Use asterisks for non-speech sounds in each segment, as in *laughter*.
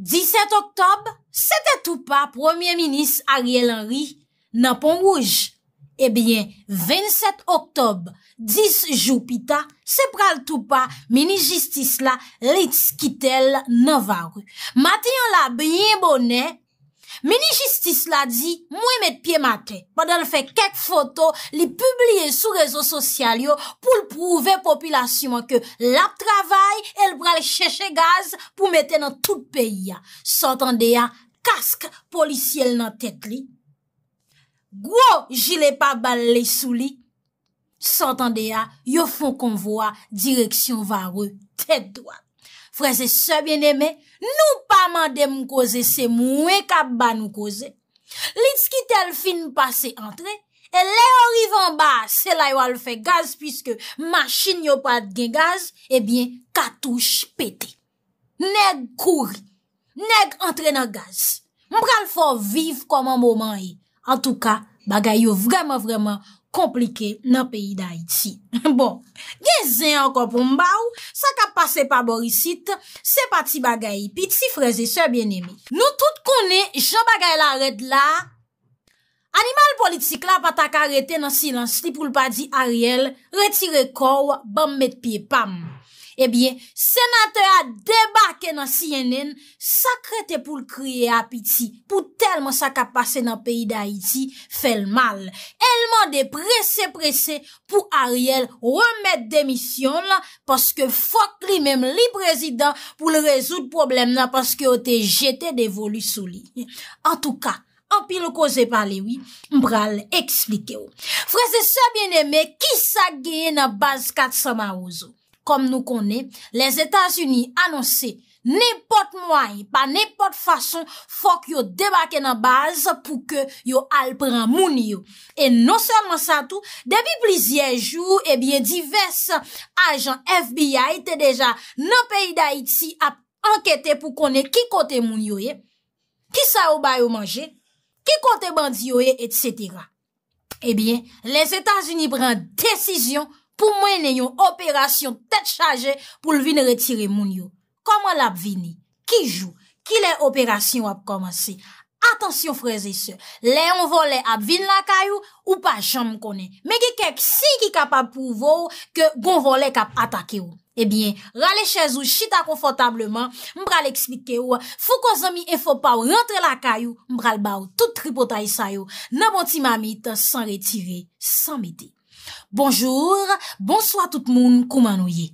17 oktob, se te tou pa premier minis Ariel Henry nan Ponrouj. Ebyen, eh 27 oktob, 10 jou pita, se pral tou pa mini-jistis la Litskitel Navar. Matyon la, byen bonen! Meni jistis la di, mwen met pie ma te, padan fe kek foto li publie sou rezo sosyal yo pou l prouve populasyon ke lap travay el bra l cheche gaz pou mette nan tout peyi ya. Sot an de ya, kask polisiyel nan tet li, gwo jile pa bal le sou li, sot an de ya, yo fon konvo a direksyon vare tet doat. Frèze sebyen eme, nou pa mande mkose se mwen kap ba mkose. Lit ki tel fin pase entre, e le orivan ba, se la yo al fe gaz, piske machin yo pat gen gaz, ebyen eh katouche pete. Neg kouri, neg entre nan gaz. Mpral fo viv koman mwoman e. An tou ka, bagay yo vreman vreman mwoman. komplike nan peyi da iti. *laughs* Bon, genzen anko pou mba ou, sa ka pase pa borisit, se pa ti bagayi, pi ti freze se bien emi. Nou tout konen, jen bagay la red la, animal politik la pata ka reten nan silans li pou lpadji a riel, retire kou, bam met piye pam. Ebyen, eh senate a debake nan CNN sakre te pou l kriye apiti pou telman sak a pase nan peyi da iti fel mal. Elman de prese prese pou Ariel remet demisyon la paske fok li menm li prezident pou l rezout problem la paske o te jete devolu sou li. An tou ka, an pi lo koze pale oui, mbral eksplike ou. Freze sa bieneme, ki sa geye nan baz kat sa ma ouzo? kom nou kone, les Etats-Unis anonse nepot mway, pa nepot fason fok yo debake nan baz pou ke yo al pran moun yo. E non seman sa tout, debi plizyej jou, ebyen, divers ajan FBI te deja nan peyi da Haiti ap anketen pou kone ki kote moun yo ye, ki sa ou bay ou manje, ki kote bandi yo ye, etc. Ebyen, les Etats-Unis pran desisyon pou mwenen yon operasyon tèt chaje pou lvin retire moun yo. Koman l ap vini? Ki jou? Ki lè operasyon ap komanse? Atensyon freze se, lè yon volè ap vin la kayou ou pa chan m konen? Mè ge kek si ki kap ap prouve ou ke gon volè kap atake ou? Ebyen, rale chèz ou chita konfotableman, mbral ekspite ke ou, fou ko zami e fò pa ou rentre la kayou, mbral ba ou tout tripotay sa yo, nan bonti mami tan san retire, san mède. Bonjour, bonsoit tout moun koumanouye.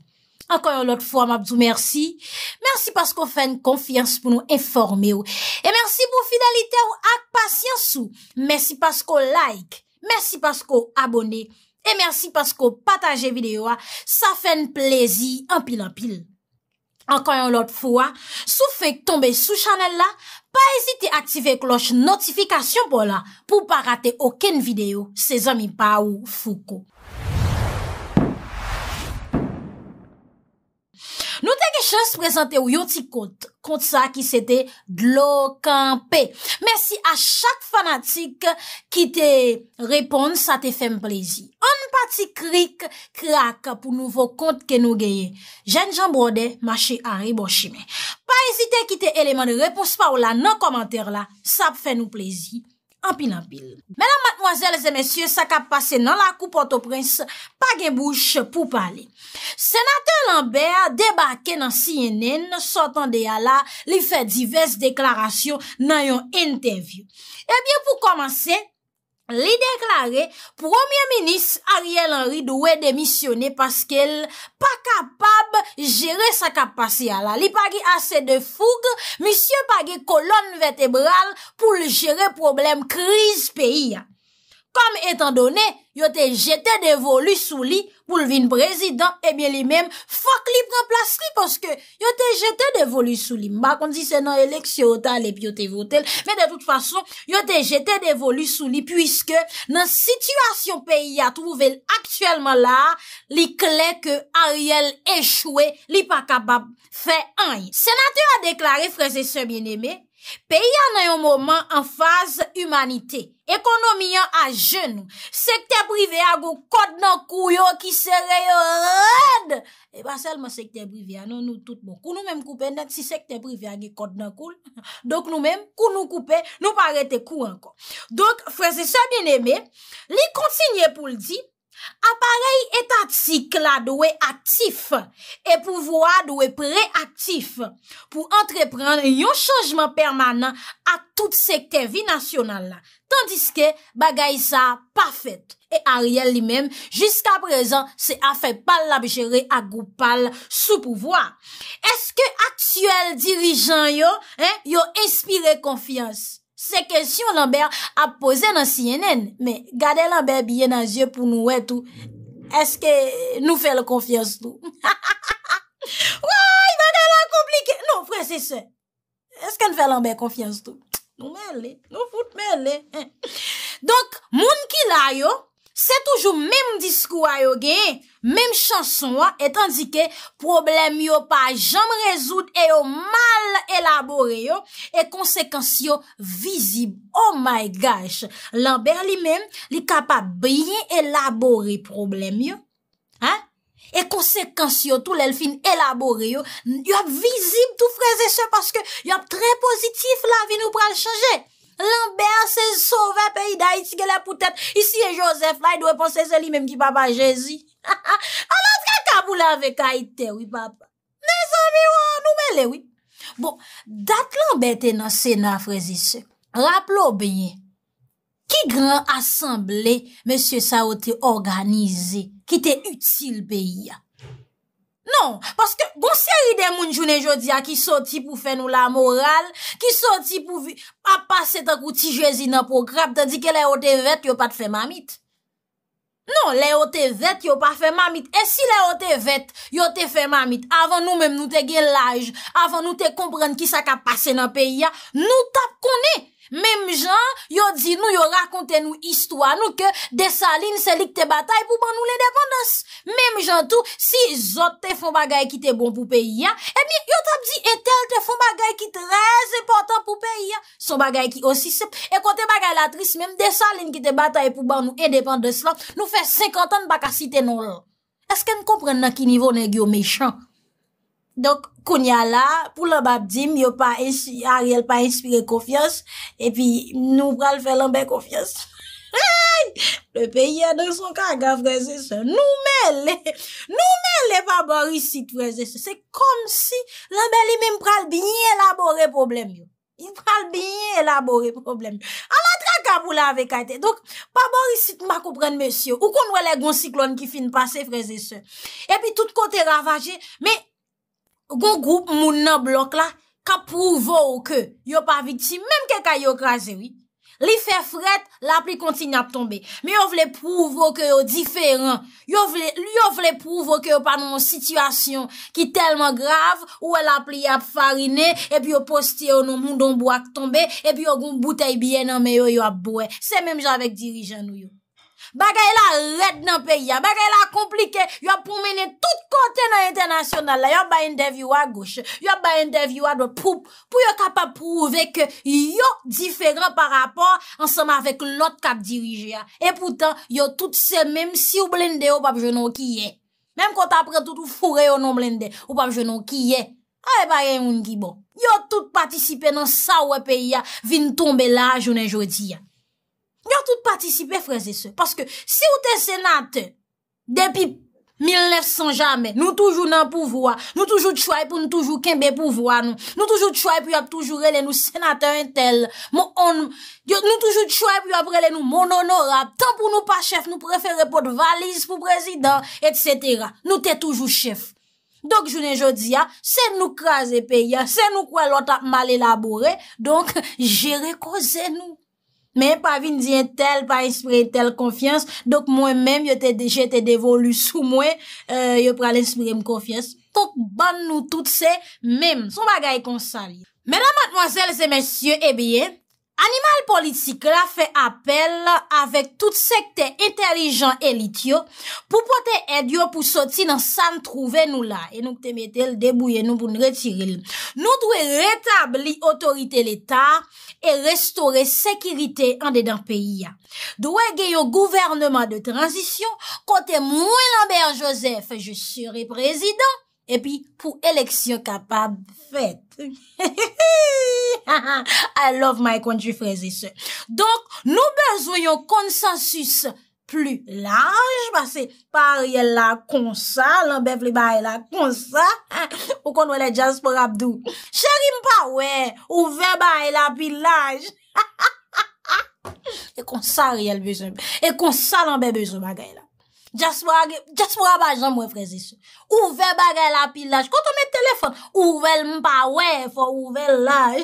Enkoyon lot fwa mabzou mersi, mersi pasko fen konfians pou nou informe ou, e mersi pou fidelite ou ak pasyans ou, mersi pasko like, mersi pasko abone, e mersi pasko pataje videyo a, sa fen plezi anpil anpil. Enkoyon lot fwa, sou fek tombe sou chanel la, pa ezite aktive kloche notifikasyon pou la pou pa rate oken video se zami pa ou foko. Chose prezante ou yoti kont, kont sa ki se te dlo kampe. Mersi a chak fanatik ki te repon sa te fem plezi. Un pati krik krak pou nouvo kont ke nou geye. Jenjan Brode, Mache Ari Boshime. Pa ezite ki te eleman de repons pa ou la nan komenter la, sa pe fen nou plezi. Mwenan matmwazèl zè mèsyè, sa ka pase nan la koupote prins Paginbouche pou pale. Senatèl Lambert debake nan CNN sotan de yala li fè diverse deklarasyon nan yon interview. Ebyen eh pou komanse... Li deklare, premier-ministre Ariel Henry douwe demisyone paskelle pa kapab jere sa kapasyala. Li pagi ase de foug, misye pagi kolon vetebral pou li jere problem kriz peyi. Kom etan done, yo te jete devolu sou li pou l'vin prezident, e eh bie li men fok li pren plas li, poske yo te jete de volu sou li. Ma kon di se nan eleksye ota, le pi yo te votel, men de tout fason, yo te jete de volu sou li, pwiske nan situasyon peyi a trouvel aktuelman la, li klek ke Ariel echwe, li pa kabab fe an. Senatou a deklare, freze se mien eme, Pe yon nan yon moman an faz humanite, ekonomi yon a jenou, sekte prive a go kod nan kou yo ki se re yon red, e ba selman sekte prive a nan nou tout moun. Kou nou menm koupe net si sekte prive a ge kod nan koul, *laughs* dok nou menm kou nou koupe nou pa rete kou ankon. Dok, franse sa bin eme, li konsigne pou ldi. Aparey etatik la dwe aktif e pouvoa dwe preaktif pou entrepren yon chanjman permanent a tout sektevi nasyonal la. Tandiske bagay sa pafet e a riel li menm, jiska prezant se a fe pal labjere a goupal sou pouvoa. Eske aktuel dirijan yo, yo espire konfians? Se kesyon lan ber ap pose nan CNN, me gade lan ber biye nan zye pou nou wetou, eske nou fè le konfians tou? *laughs* Woy, baga la komplike! Nou, fwè, se se. Eske nou fè lan ber konfians tou? Nou mè lè, nou fout mè lè. Donk, moun ki la yo, Se toujou mèm diskou a yo ge, mèm chanson a, etan di ke problem yo pa jam rezout e yo mal elabore yo, e konsekans yo vizib. Oh my gosh, l'enber li mèm li kapap byen elabore problem yo, e konsekans yo tou l'elfin elabore yo, yo ap vizib tou freze se, paske yo ap tre pozitif la vi nou pral chanje. Lan bè an se sove peyi da iti gè la pou tèt. Isi e Josef la, yi dwe pon se se li mèm ki papa Jezi. An anske kabou la ve ka ite, wè papa. Nè san mi wò, nou mè le wè. Bon, dat lan bè te nan sena frezise. Rapplo bè ye. Ki gran asemble, mè sye sa wote organize, ki te util bè yè. Non, paske gonseri de moun jounen jodia ki soti pou fe nou la moral, ki soti pou ap pase tak ou ti jezi nan pograp, tandi ke le yo te vet, yo pa te fe mamit. Non, le yo te vet, yo pa te fe mamit. E si le yo te vet, yo te fe mamit, avan nou menm nou te gen laj, avan nou te kompren ki sa ka pase nan peyi ya, nou tap konen. Mem jan, yo di nou yo rakonte nou istwa nou ke desan lin selik te batay pou ban nou le depandos. Mem jan tou, si zot te fon bagay ki te bon pou peyi ya, e eh mi yo tap di etel te fon bagay ki trez epotan pou peyi ya. Son bagay ki osisep. E kote bagay latris, menm desan lin ki te batay pou ban nou e depandos lan, nou fe sekantan baka sitenon lan. Esken kompren nan ki nivou nen gyo mechank? Donk, kounya la, pou la bab di, mi yo pa, Ariel pa inspire kofiyos, epi nou pral fe lanbe kofiyos. *laughs* Hey! Le peyi ya danson ka ka freze se. Nou me le, nou me le pa borisit freze se. Se kom si lanbe li mèm pral bini elabore problem yo. Il pral bini elabore problem yo. An la dra kabou la ave kate. Donk, pa borisit mba koupren monsi yo. Ou kon wè le goun siklon ki fin pase freze se. Epi tout kote ravaje, mè Gon goup moun nan blok la, ka prouve ou ke yo pa vitime, menm ke kaya yo kraseri. Li fe fret, la pli kontin ap tombe. Men yo vle prouve ou ke yo diferan. Yo vle prouve ou ke yo pa nan an situasyon ki telman grav, ou la pli ap farine, epi yo poste yo nan moun donbo ak tombe, epi yo gon boutei biye nan men yo yo ap boe. Se menm javek dirijan nou yo. Bagay la red nan peyi ya, bagay la komplike, yo pou mene tout kote nan internasyonal la, yo bayen devyo a goshe, yo bayen devyo a dwe pou, pou yo kapap prouve ke yo diferent par rapport ansama vek lot kap dirije ya. E poutan, yo tout se menm si ou blinde ou pap jenon kiye. Menm kont apre tout ou fure ou non blinde ou pap jenon kiye. Awe bagay yon ki bon. Yo tout patisipe nan sa ouwe peyi ya, vin tombe la jounen jodi ya. Gyo tout patisipe freze se. Paske si ou te senate depi 1900 jame, nou toujou nan pouvoa, nou toujou tchoy pou nou toujou kembe pouvoa nou, nou toujou tchoy pou yo ap toujou rele nou senate entel, nou toujou tchoy pou yo ap rele nou mononora, tan pou nou pa chef, nou prefer repote valise pou prezident, etc. Nou te toujou chef. Donk jounen jodi ya, ah, se nou kraze pe ah, ya, se nou kwa lot ap mal elabore, donk jere *laughs* koze nou. Men, pa vin diyen tel pa espren tel konfians, dok mwen men, yo te deje te devolu sou mwen, euh, yo pral espren konfians. Tok ban nou tout se, men, son bagay konsan. Men, la matmwansel se men sye ebyen, eh Animal politik la fe apel avèk tout sekte intelijan elityo pou pote edyo pou soti nan san trouve nou la. E nou te metel debouye nou pou nretiril. Nou dwe retab li otorite l'Etat e restore sekirite an dedan peyi ya. Dwe geyo gouvernman de transisyon kote mwen Lambert Joseph, je sire prezident, E pi pou eleksyon kapab fèt. *laughs* I love my country phrase isse. Donk nou bezonyon konsensus plu laj. Basè pa riyel la konsa. Lanbev li ba e la konsa. Ou kon wèle Jasper Abdou. Cherim pa wè. Ou ve ba e la *laughs* pil laj. E konsa riyel bezonyon. E konsa lanbe bezonyon magay la. Just for a bajan mwen frezi sou. Ouvel bagay la pilaj. Konto men telefon. Ouvel mpa wefo. Ouvel laj.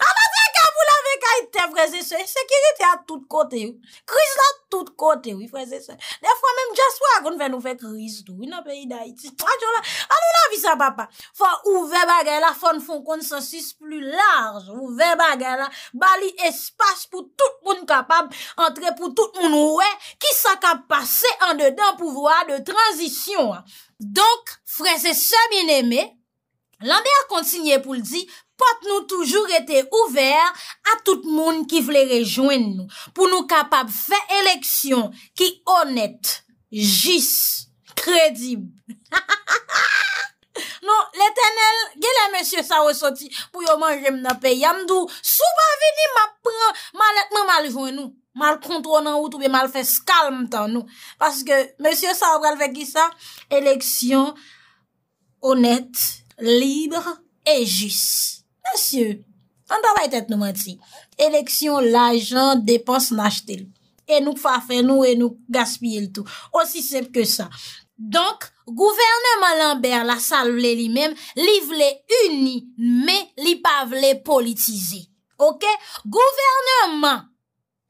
A va zek. Fou la vek a ite, freze se, sekirite a tout kote, wou. Kris la tout kote, wou, freze se. De fwa menm jaswa akoun fè nou fè kris, wou, in apè i da iti. A nou la, visa papa, fwa ouve bagay la, fwa nou foun kon sasis plus large, ouve bagay la, bali espas pou tout moun kapab, entre pou tout moun wè, ki sa kapase an dedan pou vwa de tranzisyon. Donk, freze se, mien eme, Lanbe a kontsigne pou l di, pot nou toujou rete ouver a tout moun ki vle rejouen nou, pou nou kapap fe eleksyon ki onet, jis, kredib. Ha *laughs* ha ha ha! Non, le tenel, gile monsye sa wosoti, pou yo manje mna pe yamdou, souba vini ma pren, ma letman maljouen nou, mal kontronan ou toube, mal fes kalm tan nou. Paske, monsye sa wakal fe ki sa, eleksyon, onet, Libre et juste. Monsieur, an ta va etet nou mati. Eleksyon, lajan, depans, nachtel. E nou fafen nou, e nou gaspye l'tou. Osisep ke sa. Donk, gouvernement Lambert la sal vle li menm, li vle uni, me li pa vle politize. Ok? Gouvernement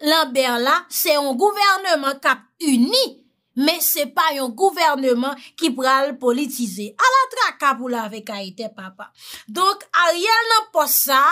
Lambert la, se yon gouvernement kap uni. Men se pa yon gouvernement ki pral politize. A la tra kapou la vek a ite papa. Donk a riyan nan pos sa,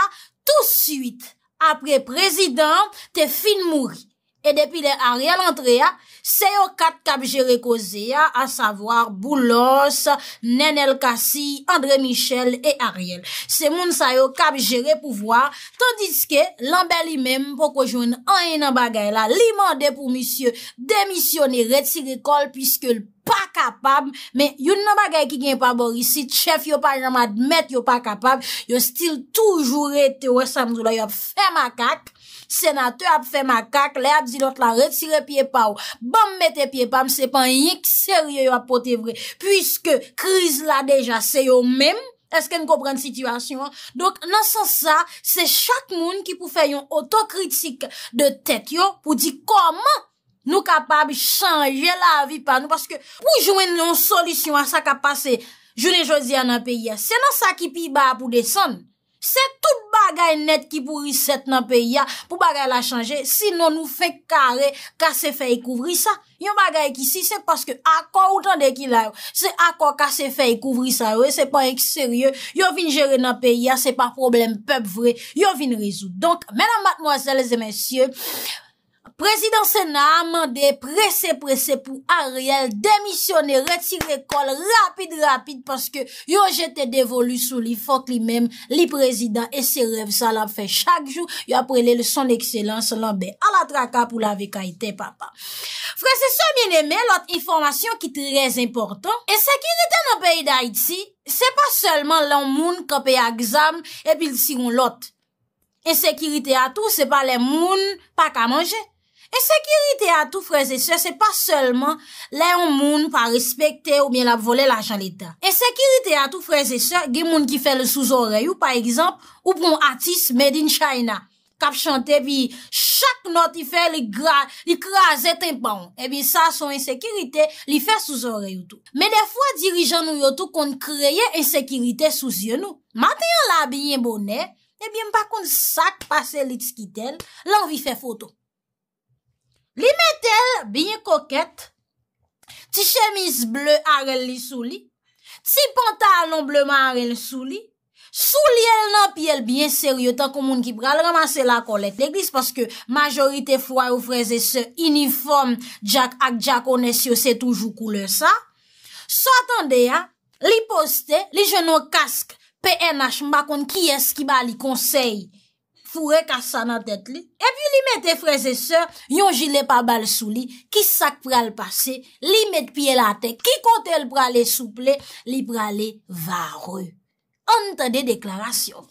tout suite apre prezident, te fin mouri. E depi le Ariel antre ya, se yo kat kap jere koze ya, a savoar Boulos, Nenel Kassi, André Michel et Ariel. Se moun sa yo kap jere pou vwa, tandis ke lan beli mem pou kojoun an enan bagay la, li mande pou misye demisyon e reti rekol pwiske l poujou. pa kapab, men yon nan bagay ki gen pa borisi, si chef yon pa jaman admet yon pa kapab, yon stil toujou rete, wè samzou la yon fe makak, senatou ap fe makak, le ap zilot la retire piepaw, bom mette piepam, se pan yik serye yon ap pote vre, pwiske kriz la deja se yon men, eske n komprende situasyon, donk nan san sa, se chak moun ki pou fe yon otokritik de tet yon, pou di koman, Nou kapab chanje la vi pa nou, paske pou jouen nou solisyon a sa ka pase, jounen josi an nan peyi ya, se nan sa ki pi ba pou desan, se tout bagay net ki pou riset nan peyi ya, pou bagay la chanje, si nou nou fe kare, ka se fe yi kouvri sa, yon bagay ki si, se paske akon utan de ki la yo, se akon ka se fe yi kouvri sa, se pa ek serye, yon vin jere nan peyi ya, se pa problem pep vre, yon vin rizou. Donk, menan matmoazèlese mensyè, Prezident Sena a mande prese prese pou Ariel demisyone retire kol rapide rapide paske yo jete devolu sou li fok li mem li prezident e se rev sa la fe chak jou yo aprele le son ekselen se lanbe ala traka pou la ve ka ite papa. Frese se mien eme lot informasyon ki trez importan. E sekirite nan peyi da iti se pa selman lan moun ka pey a gzam e pil siron lot. E sekirite a tou se pa le moun pa ka manje. E sekirite a tou freze se, se pa selman le yon moun pa respekte ou bien la vole la chaleta. E sekirite a tou freze se, gen moun ki fe le souzoreyo, pa egzamp, ou pou moun atis made in China. Kap chante bi, chak noti fe li graze, li kraze tenpon. E eh bi sa son ensekirite li fe souzoreyo tou. Me defwa dirijan nou yo tou kon kreye ensekirite souzye nou. Mate yon la biye mounen, eh e bi mpa kon sak pase lits ki ten, lan vi fe foto. Li metel binye koket, ti chemis bleu arel li souli, ti pantal non bleu man arel souli, souli el nan pi el binye seryotan kon moun ki pral ramase la kolet l'eglis paske majorite fwa ou freze se uniforme jak ak jak one syo se toujou koule sa. So atan de ya, li poste, li jeno kask PNH mbakon ki eski ba li konsey? fure kasa nan tèt li, epi li mette freze sè, yon jile pa bal sou li, ki sak pral pase, li mette pie la tè, ki kontel pral le souple, li pral le vare. Ante de deklarasyon.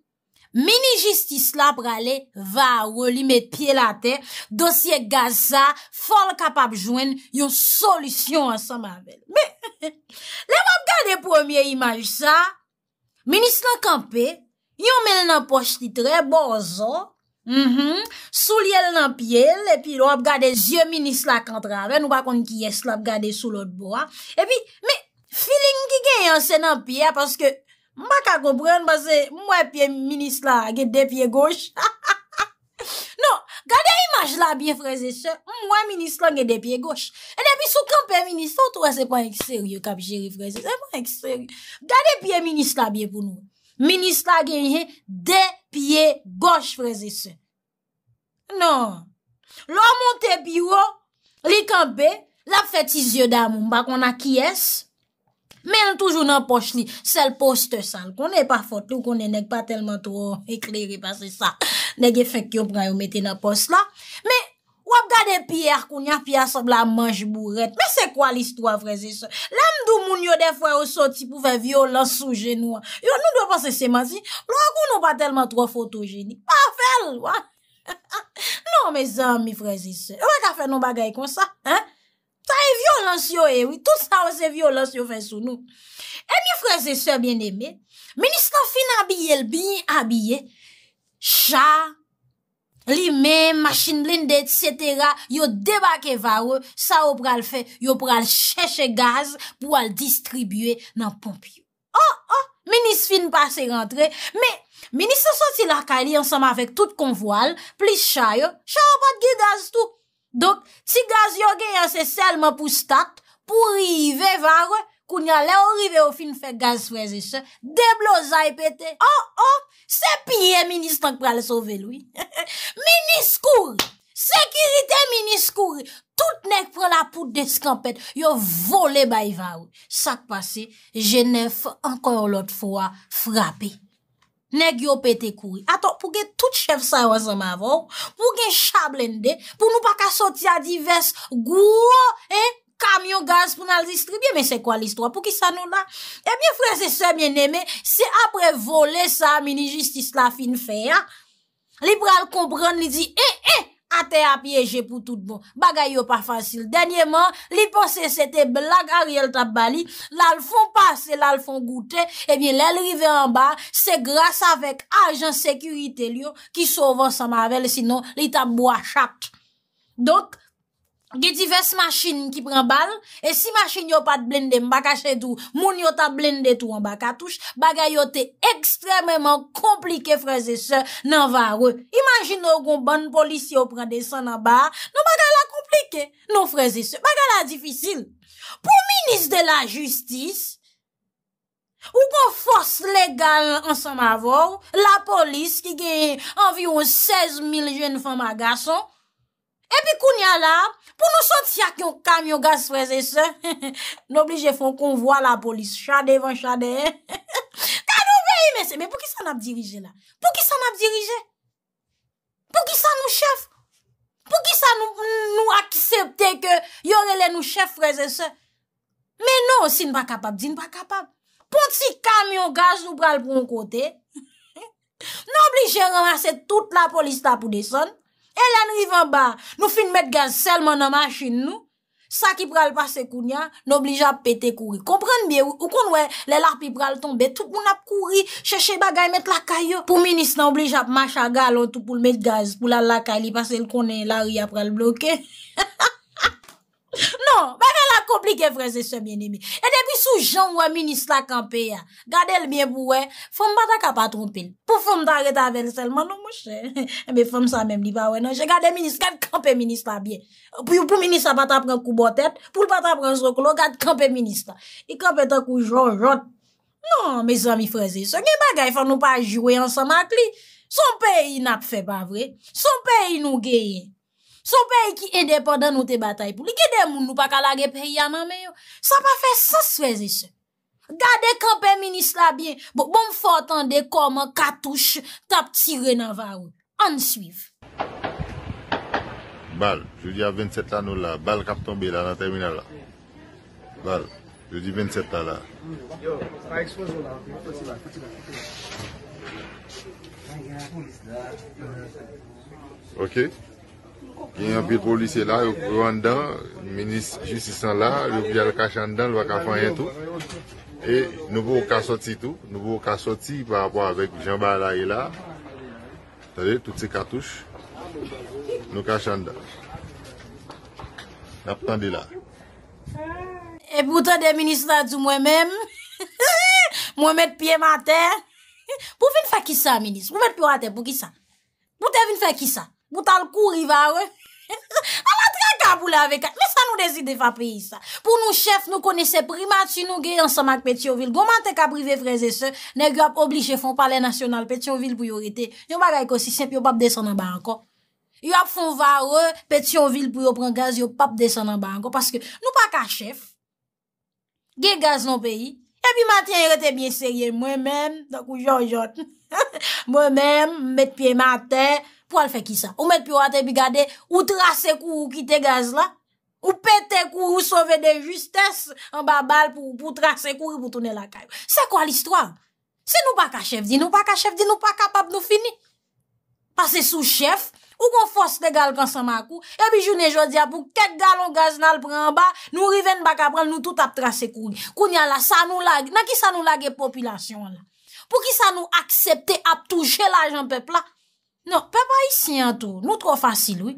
Meni jistis la prale, *laughs* va ou li met bon, mhm. piye la ten, dosye gaz sa, fol kapap jwen, yon solisyon ansan mavel. Be, le wap gade pwemye imaj sa, menis la kampe, yon men nan poch titre, bozo, sou liye lan piye, le pi wap gade zye menis la kantraven, ou bakon ki yes la gade sou lot boha. E pi, me, filin ki gen yon se nan piya, paske... Mwa ka kompren basè mwen piye minis la gen de piye goch. *laughs* Non, gade imaj la biye freze se, mwen minis la gen de piye goch. E debi sou kampe minis, an tou wese pwaj ek seri yo kap jeri freze se, pwaj ek seri. Gade piye minis la biye pou nou. Minis la gen ye gen de piye goch freze se. Non, lwa monte biyo, li kampe, la feti zyo damou mbak wana ki ese. Men toujou nan poch li, sel post sal konen pa fotou konen nek pa telman tro oh, ekleri pa se sa neg efekyon pran yo meten nan post la. Men wap gade piyar konen piyar sab la manj bouret. Men se kwa listwa freze se? Lam dou moun yo defwe ou soti pou fe violans sou genou an? Yo nou dwe pa se seman si? Lwa konon pa telman tro fotou geni. Pafel! Non me zan mi freze se. Wak a fe nou bagay kon sa? Ta e violans yo ewi, eh. tout sa ou se violans yo fè sou nou. E mi frèz e sè bien eme, menis la fin abye l biye abye, chà, li mè, machin lindè, etc., yo debake vare, sa ou pral fè, yo pral chèche gaz pou al distribuè nan pomp yo. Oh, oh, menis fin pasè rentre, menis sa sò ti la kali ansam avèk tout kon voal, plis chà yo, chà ou pat gè gaz tout. Dok, si gaz yo ge yase selman pou stat, pou rive varwe, kou nye ale orive ou fin fe gaz weze se, deblo zay pete. Oh, oh, se piye minis tanke prale sove lou. *laughs* Minis kou, sekirite minis kou, tout nek prale apout de skampet, yo vole bay varwe. Sak pase, jenef ankor lot fwa frape. Ne gyo pete kouri. Ato, pou gen tout chef sa yo a zanm avon, pou gen chab len de, pou nou pa ka soti a divers gwo, e, kamyon gaz pou nan li distribye, men se kwa listwa, pou ki sa nou nan? Ebyen eh freze se mwen eme, se apre vole sa, mini justice la fin fe, ya, liberal kompran li di, e, e, Ate ap yeje pou tout bon. Bagay yo pa fasil. Denye man, li pose se te blag a riel tap bali. La l fon pase, la l fon goute. Ebyen, eh l el rive an ba. Se grase avek ajan sekurite li yo. Ki sovan sa mavel. Sinon, li tap mwa chap. Donk. Ge divers machin ki pren bal, e si machin yo pat blendem baka chedou, moun yo ta blendetou an baka touche, baga yo te ekstrememan komplike freze se nan varwe. Imagin nou kon ban polisi yo pren de san nan bar, nou baga la komplike, nou freze se. Baga la difisil. Po minis de la justis, ou kon fos legal ansan ma vor, la polis ki ge envi ou 16 mil jen fama gason, Epi koun ya la, pou nou sot ya ki yon kamyon gaz freze se, *laughs* n'oblije fon konvo la polis chade van chade. Kan nou beye mese, pou ki sa nap dirije la? Pou ki sa nap dirije? Pou ki sa nou chef? Pou ki sa nou akisepte ke yon rele nou chef freze se? Men nou si n'ba kapab, di n'ba kapab. Pon ti kamyon gaz nou pral pou yon kote, *laughs* n'oblije ren ase tout la polis tapou de son, E lan rivan ba, nou fin met gaz selman nan machin nou, sa ki pral pase koun ya, nou obligyap pete kouri. Komprende biye, ou kon wè, lè lak pi pral tombe, tout moun ap kouri, chèche bagay met lakay yo. Pou minis nan obligyap macha galon tout pou l met gaz, pou l lakay li pase l konen, l ari ap pral bloke. *laughs* Non, mè gen la komplike freze se mè nè mè. E debi sou jan wè minist la kampe ya. Gade lè mè bou wè, fèm bata kapat rounpil. Pou fèm ta retavel selman, nou mè chè. E mè fèm sa mè mè mè mè wè nan. Jè gade minist, gade kampe minist la bie. Pou yon pou minist la bata pran kou botet, pou l'bata pran soklo, gade kampe minist la. I kampe ta kou jorjot. Non, mè jan mè freze se. Gen bagay fèm nou pa jwè yon sa makli. Son pe yi nap fè pa vre. Son pe yi nou geye. Sou pe yi ki endepon dan nou te batay pou. Li ki demoun nou pa kalage pe yi ananmen yo? Sa pa fe sasweze se. Gade kanpe minis la bien, bo m fote ande koman katouche tap tire nan varoun. An suif. Bal, jou di a 27 anou la. Bal kap tombe la nan terminal la. Bal, jou di 27 anou la. Yo, pa ekspozou la. Ok? Ok? Ki yon bil polise la, yon kou an dan, minis jistisan la, yon bi al kachan dan, lwa ka fanyen tou. E nou vou kassoti tou, nou vou kassoti pa apwa avèk jambalay la, tade, tout se katouche, nou kachan dan. Nap tande la. E boutan de minis la di mwen men, *laughs* mwen met piye mater, pou vin fakisa, minis, pou met piye mater, pou gisa. Boutan vin fakisa. Boutan l'kou rivare. *laughs* A la tra ka pou la aveka. Mè sa nou desi defa peyi sa. Pou nou chef nou kone se primat si nou ge yon samak peti yon vil. Gouman te ka prive freze se. Nè yon ap oblige fon pale nasyonal peti yon vil pou yon rete. Yon bagay ko si senp yon pap desen nan banko. Yon ap fon vare peti yon vil pou yon pren gaz yon pap desen nan banko. Paske nou pa ka chef. Ge gaz nan peyi. E bi maten yon rete bien serye. Mwen men. Takou jorjot. *laughs* Mwen men. Met piye maten. Po al fe ki sa? Ou met pi wate bi gade, ou trase kou ou kite gaz la, ou pete kou ou sove de justes, an ba bal pou trase kou pou toune la kay. Se kwa l'histoire? Se nou baka chef di nou, baka chef di nou, pa kapap nou fini. Pase sou chef, ou kon fos te gal konsan makou, e bi jounen jodi apou, ket galon gaz nan l pran ba, nou riven baka pran, nou tout ap trase kou. Kou nyan la, sa nou lag, nan ki sa nou lag e popilasyon la. Po ki sa nou aksepte ap touche la jan pepla, Non, pa pa yisi yanto, nou tro fasil ouy,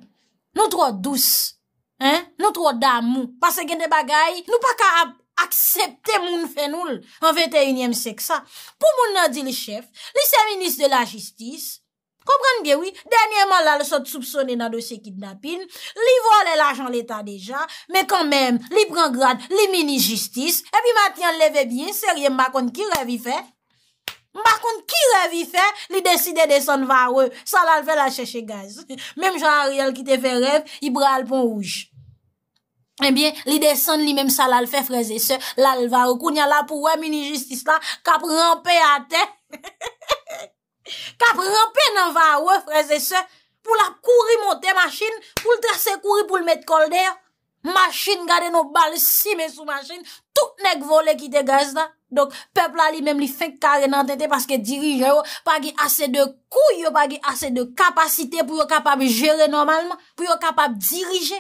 nou tro douz, nou tro dam mou, pase gen de bagay, nou pa ka aksepte moun fenoul, an 21e seksa. Pou moun nan di li chef, li se minis de la jistis, kompran gen ouy, denye man la le sot soupsonen nan dosye kidnapin, li vole l'ajan l'Etat deja, men kon men, li prangrad, li minis jistis, epi matyan leve bien, se riem bakon ki revi fef. Mbakoun ki rev y fe, li deside deson vare, sa lal fe la cheche gaz. Mem jan Ariel ki te fe rev, i bra lpon rouj. Ebyen, li deson li mem sa lal fe freze se, lal vare kounya la pou wè mini justis la, kap rampè a te. Kap rampè nan vare freze se, pou la kouri monte machine, pou l trase kouri pou l met kol der. Machin gade nou bal simen sou machin, tout nek vole ki te gazda. Donk pepla li mem li fek kare nan tete paske dirije yo, pa ge ase de kouyo, pa ge ase de kapasite pou yo kapab jere normalman, pou yo kapab dirije.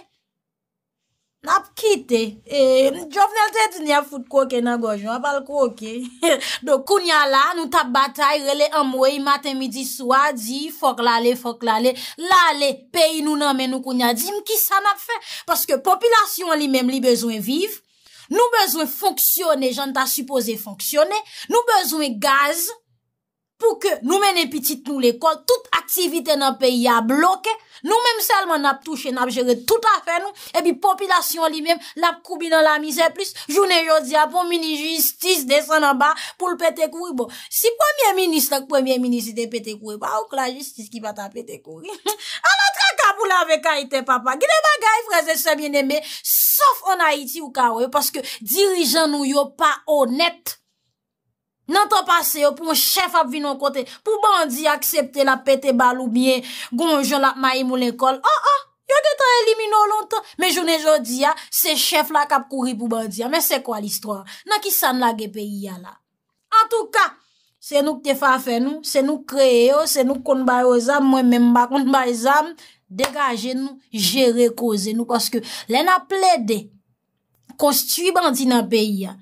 Nap kite, e, njofne lte di ni a foute kouke nan gojou, apal kouke. Do, kounya la, nou tap batay, rele amwe, imaten midi swadi, fok lale, fok lale, lale, peyi nou nanmen nou kounya. Dime, ki sa nap fe? Paske, popilasyon li mem li bezwen vive, nou bezwen fonksyone, jan ta suppose fonksyone, nou bezwen gaz. pou ke nou men epitit nou l'ekol, tout aktivite nan peyi a bloke, nou men selman ap touche, ap jere tout a fe nou, epi popilasyon li men, lap koubi nan la mize plus, jounen yo di apon, mini jistis desen nan ba, pou l'pete koui bo. Si pwemye ministek, pwemye minisite pete koui, pa ouk la jistis ki vata pete koui. Anan *laughs* tra kabou la vek a ite papa, gile bagay fraze se bieneme, sof an Haiti ou kawé, paske dirijan nou yo pa onet. Nan tan pase yo pou mwen chef ap vin nou kote, pou bandi aksepte la pete balou bie, gonjou la ap mayi moun l'enkol, oh ah, oh, ah, yo gen tan elimino lontan, men jounen joun di ya, se chef la kap kouri pou bandi ya, men se kwa l'histoire, nan ki san la ge peyi ya la. An tou ka, se nou kte fa fe nou, se nou kreye yo, se nou kounbaye o zam, mwen men ba kounbaye o zam, degaje nou, jere koze nou, koske lè na ple de, konstuye bandi nan peyi ya,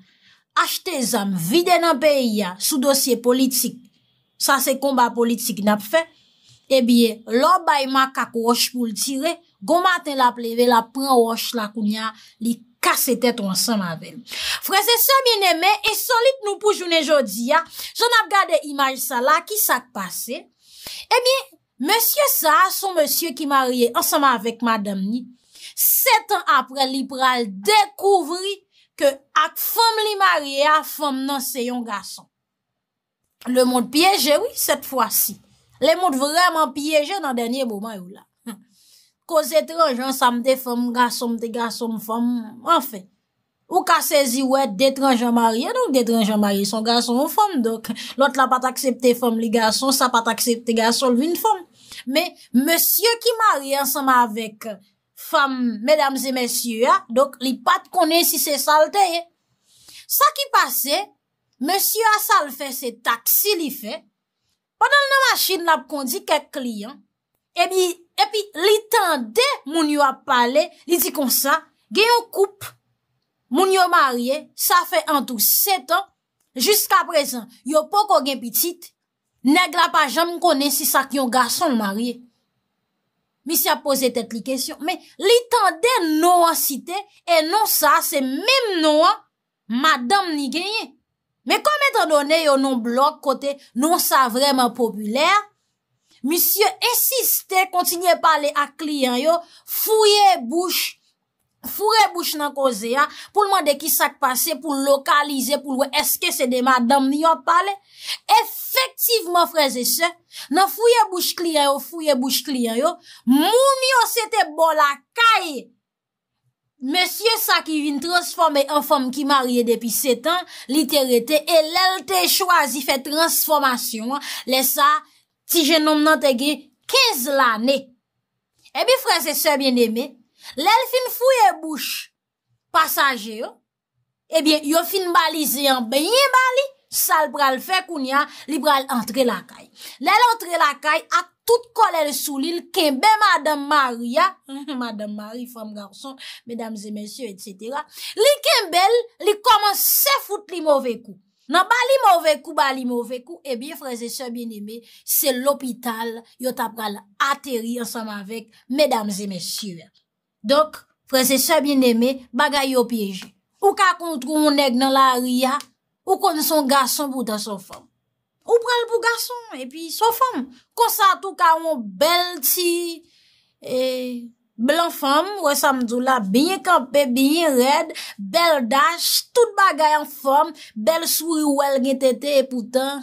achte zanm vide nan peyi ya sou dosye politik, sa se komba politik nap fe, e bie, lò bayman kak wosh pou l'tire, gomaten la pleve la pran wosh la kounya, li kase tèt wansan mavel. Frese se mien eme, e solit nou pou jounen jodi ya, joun ap gade imaj sa la, ki sak pase, e bie, monsye sa, son monsye ki marye ansanman avèk madame ni, setan apre liberal, dekouvri, ak fom li marye, a fom nan seyon gason. Le moun piyeje, oui, set fwa si. Le moun vreman piyeje nan denye mouman yo la. Ko zetranj, an sa mte fom gason, mte gason fom, an fe. Ou ka sezi ou et detranj an marye, an ou detranj an marye, son gason ou fom. Dok, lot la pat aksepte fom li gason, sa pat aksepte gason ou vin fom. Me, monsye ki marye an sa ma avek, Femme, medames et messieurs, donc, li pat konen si se salteye. Sa ki pase, messieurs a salfe se taksi li fe, padal nan maschine la p kondi kek klien, epi, epi, li tende moun yo ap pale, li di kon sa, gen yon koup, moun yo marye, sa fe antou setan, jiska prezen, yo poko gen pitit, neg la pa jam konen si sa ki yon gason yon marye. misye a pose tet li kesyon, me li tan den nou an site, e nou sa se mem nou an, madame ni genye. Me kom etan donen yo nou blok kote, nou sa vreman popüler, misye esiste, kontinye pale ak liyan yo, fouye bouch, Foure bouche nan koze ya, pou lman de ki sak pase, pou lokalize, pou lwen eske se dema dam ni yo pale. Efektivman freze se, nan fouye bouche kliye yo, fouye bouche kliye yo, moun yo bon se te bola kaye. Monsye sa ki vin transforme en fom ki marye depi setan, literete, e lel te chwazi fe transformasyon. Le sa, ti jenom nan te ge, kez la ne. Ebi eh freze se, bien eme. Lèl fin fouye bouch, pasaje yo, ebyen, yo fin balize yon benye bali, sal pral fekoun ya, li pral entre lakay. Lèl entre lakay, ak tout kolèl sou li, kembe Madame Maria, *laughs* Madame Marie, femme garçon, mesdames et messieurs, etc. Li kembel, li komanse foute li mouvekou. Nan, bali mouvekou, bali mouvekou, ebyen, eh frèze se bien eme, se l'opital, yo tap pral ateri ansam avek mesdames et messieurs, Dok, freze se bin eme, bagay yo pyeji. Ou ka kontrou moun neg nan la aria, ou kon son gason boutan son fom. Ou prel pou gason, e pi son fom. Kosa tout ka ou bel ti, blan fom, wè samdou la, binye kampe, binye red, bel dash, tout bagay an fom, bel souri ou el gen tete, e poutan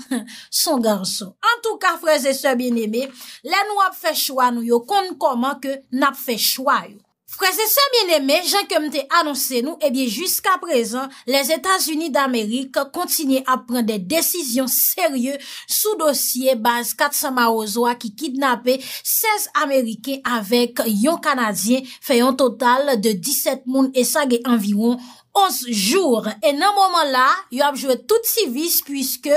son gason. En tout ka, freze se bin eme, lè nou ap fè chwa nou yo, konn koman ke nap fè chwa yo. Prese se mwen eme, jen ke mte anonsen nou, e eh bie jiska prezan, les Etats-Unis d'Amerik kontinye apren de desisyon serye sou dosye baz Katsama Ozoa ki kidnapè 16 Amerike avèk yon Kanadyen fè yon total de 17 moun esage anviron. jour. E nan mouman la, yo ap jwe tout si vis, pwiske